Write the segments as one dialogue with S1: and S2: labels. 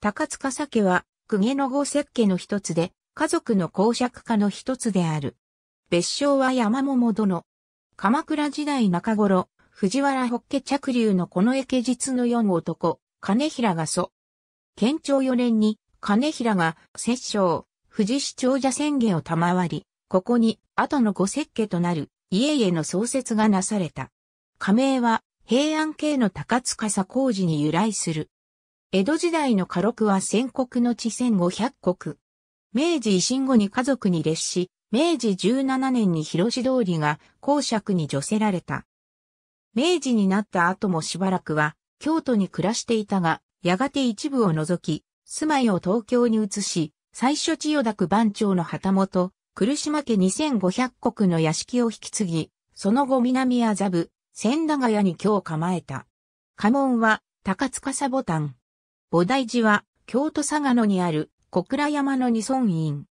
S1: 高塚酒は、公家の豪雪家の一つで、家族の公爵家の一つである。別称は山桃殿。鎌倉時代中頃、藤原北家着流のこの家実の四男、金平が祖。県庁四年に、金平が、摂政、富士市長者宣言を賜り、ここに、後の五石家となる、家々の創設がなされた。加盟は、平安系の高塚佐工事に由来する。江戸時代の家禄は戦国の地1500国。明治維新後に家族に列し、明治17年に広志通りが公爵に除せられた。明治になった後もしばらくは京都に暮らしていたが、やがて一部を除き、住まいを東京に移し、最初千代田区番長の旗本、来島家2500国の屋敷を引き継ぎ、その後南麻布、千駄ヶ谷に京を構えた。家紋は高塚サボタン。菩提寺は、京都佐賀野にある小倉山の二尊院。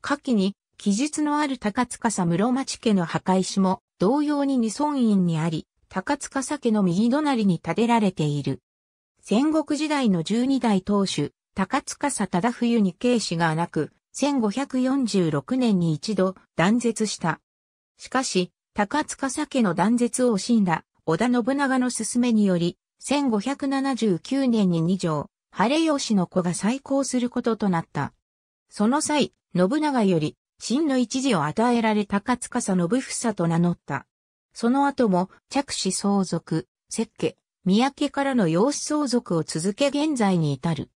S1: 下記に、記述のある高司室町家の墓石も、同様に二尊院にあり、高司家の右隣に建てられている。戦国時代の十二代当主、高司忠冬に慶子がなく、1546年に一度断絶した。しかし、高司家の断絶を惜しんだ織田信長の勧めにより、1579年に二条、晴吉の子が再興することとなった。その際、信長より、真の一時を与えられた勝笠信房と名乗った。その後も、着手相続、設計、三宅からの養子相続を続け現在に至る。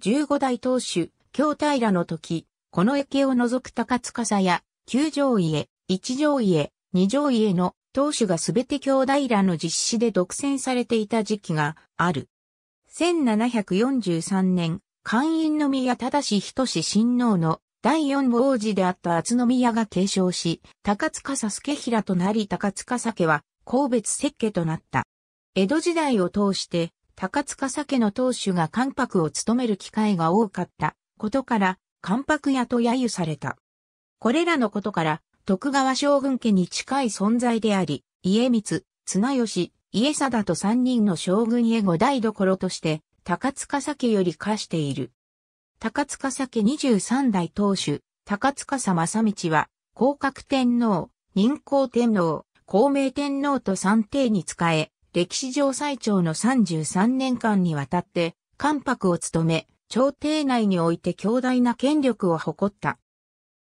S1: 十五代当主、京平の時、この池を除く高津笠や、九条家、一条家、二条家の当主がすべて京平の実施で独占されていた時期がある。1743年、官員の宮正仁親王の第四王子であった厚宮が継承し、高塚佐助平となり高塚佐家は、神別設家となった。江戸時代を通して、高塚佐家の当主が関白を務める機会が多かったことから、関白屋と揶揄された。これらのことから、徳川将軍家に近い存在であり、家光、綱吉、家貞と三人の将軍へ五台所として、高塚酒より課している。高塚酒十三代当主、高塚正道は、広角天皇、任皇天皇、孔明天皇と三帝に仕え、歴史上最長の三十三年間にわたって、関白を務め、朝廷内において強大な権力を誇った。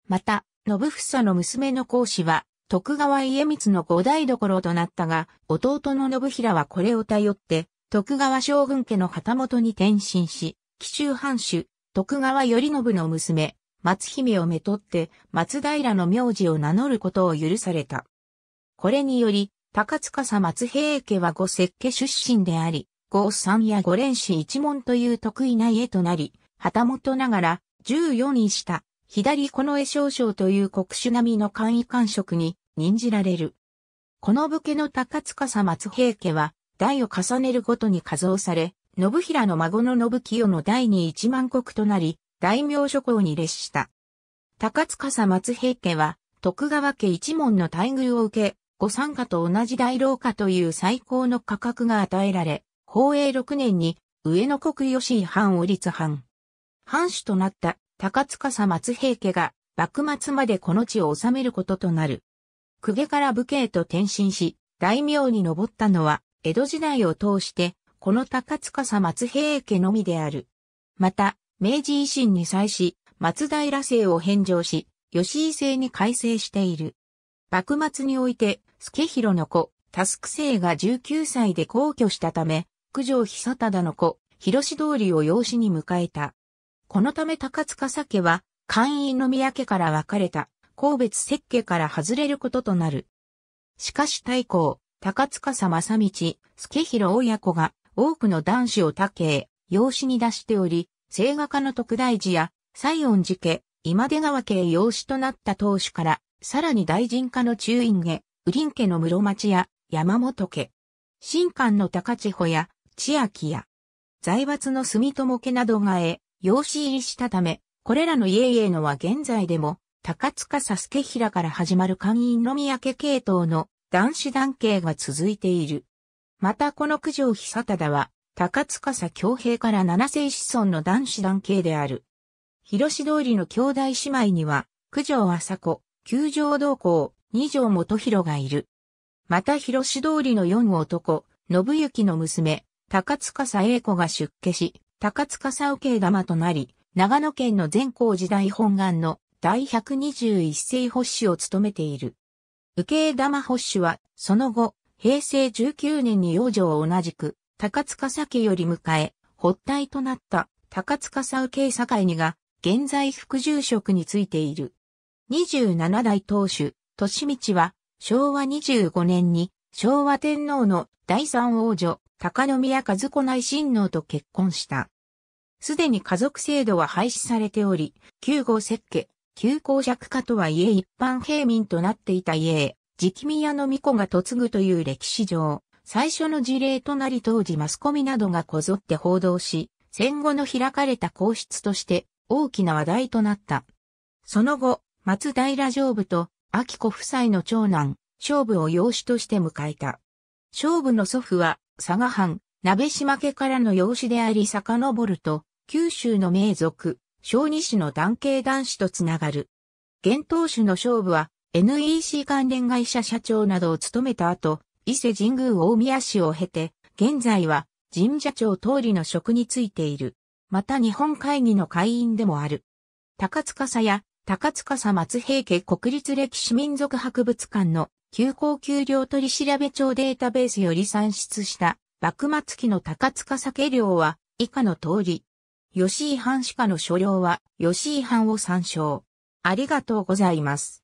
S1: また、信房の娘の孔子は、徳川家光の五代所となったが、弟の信平はこれを頼って、徳川将軍家の旗本に転身し、紀州藩主、徳川頼信の娘、松姫をめとって、松平の名字を名乗ることを許された。これにより、高塚さ松平家は五石家出身であり、五三や五連氏一門という得意な家となり、旗本ながら、四に位た。左この絵少々という国主並みの簡易官職に任じられる。この武家の高塚松平家は、代を重ねるごとに加増され、信平の孫の信清の代に一万国となり、大名諸侯に列した。高塚松平家は、徳川家一門の待遇を受け、御参加と同じ大老家という最高の価格が与えられ、宝永六年に上野国吉井藩を立藩。藩主となった高塚松平家が、幕末までこの地を治めることとなる。公家から武家へと転身し、大名に上ったのは、江戸時代を通して、この高塚松平家のみである。また、明治維新に際し、松平姓を返上し、吉井姓に改正している。幕末において、助弘の子、タスク姓が19歳で皇居したため、九条久忠の子、広志通りを養子に迎えた。このため高塚佐家は、官員の宮家から別れた、神別設家から外れることとなる。しかし大公、高塚佐正道、助弘親子が、多くの男子を他家へ、養子に出しており、聖画家の徳大寺や、西園寺家、今出川家へ養子となった当主から、さらに大臣家の中院家、雨林家の室町や、山本家、新館の高千穂や、千秋や、財閥の住友家などがへ、養子入りしたため、これらの家々のは現在でも、高塚佐助平から始まる官員の三宅系統の男子団系が続いている。またこの九条久忠は、高塚佐京平から七世子孫の男子団系である。広志通りの兄弟姉妹には、九条朝子、九条道公、二条元弘がいる。また広志通りの四男、信行の娘、高塚佐英子が出家し、高塚佐慶玉となり、長野県の善光寺大本願の第121世保守を務めている。右慶玉保守は、その後、平成19年に養女を同じく、高塚佐家より迎え、発体となった高塚佐右慶境にが、現在副住職についている。27代当主、利道は、昭和25年に、昭和天皇の第三王女、高宮和子内親王と結婚した。すでに家族制度は廃止されており、旧号設計、旧公爵家とはいえ一般平民となっていた家へ、直宮の巫女が嫁ぐという歴史上、最初の事例となり当時マスコミなどがこぞって報道し、戦後の開かれた皇室として大きな話題となった。その後、松平上部と、秋子夫妻の長男、勝負を養子として迎えた。勝負の祖父は、佐賀藩、鍋島家からの養子であり遡ると、九州の名族、小児氏の男系男子とつながる。現当主の勝負は、NEC 関連会社社長などを務めた後、伊勢神宮大宮市を経て、現在は神社長通りの職についている。また日本会議の会員でもある。高塚や高塚松平家国立歴史民族博物館の休校給料取調帳データベースより算出した幕末期の高塚酒量は以下の通り。吉井藩歯科の所領は吉井藩を参照。ありがとうございます。